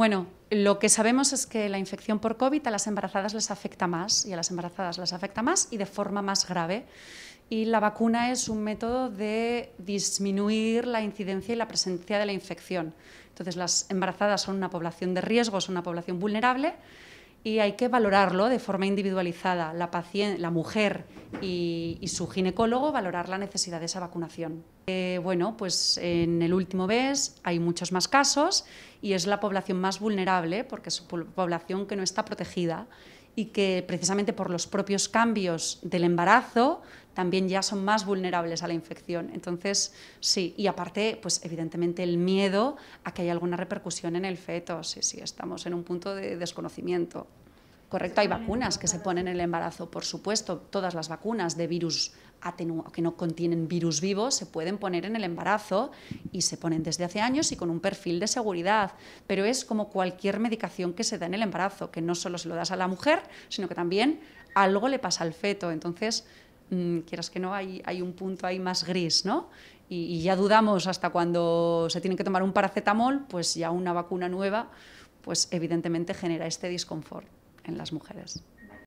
Bueno, lo que sabemos es que la infección por COVID a las embarazadas les afecta más y a las embarazadas les afecta más y de forma más grave. Y la vacuna es un método de disminuir la incidencia y la presencia de la infección. Entonces, las embarazadas son una población de riesgo, son una población vulnerable y hay que valorarlo de forma individualizada, la, paciente, la mujer y, su ginecólogo valorar la necesidad de esa vacunación. Eh, bueno, pues en el último mes hay muchos más casos y es la población más vulnerable porque es población que no está protegida y que precisamente por los propios cambios del embarazo también ya son más vulnerables a la infección. Entonces, sí, y aparte, pues evidentemente el miedo a que haya alguna repercusión en el feto, sí, sí, estamos en un punto de desconocimiento. Correcto, hay vacunas que se ponen en el embarazo, por supuesto, todas las vacunas de virus que no contienen virus vivos se pueden poner en el embarazo y se ponen desde hace años y con un perfil de seguridad, pero es como cualquier medicación que se da en el embarazo, que no solo se lo das a la mujer, sino que también algo le pasa al feto, entonces mm, quieras que no, hay, un punto ahí más gris, ¿no? Y, ya dudamos hasta cuando se tiene que tomar un paracetamol, pues ya una vacuna nueva, pues evidentemente genera este disconfort en las mujeres.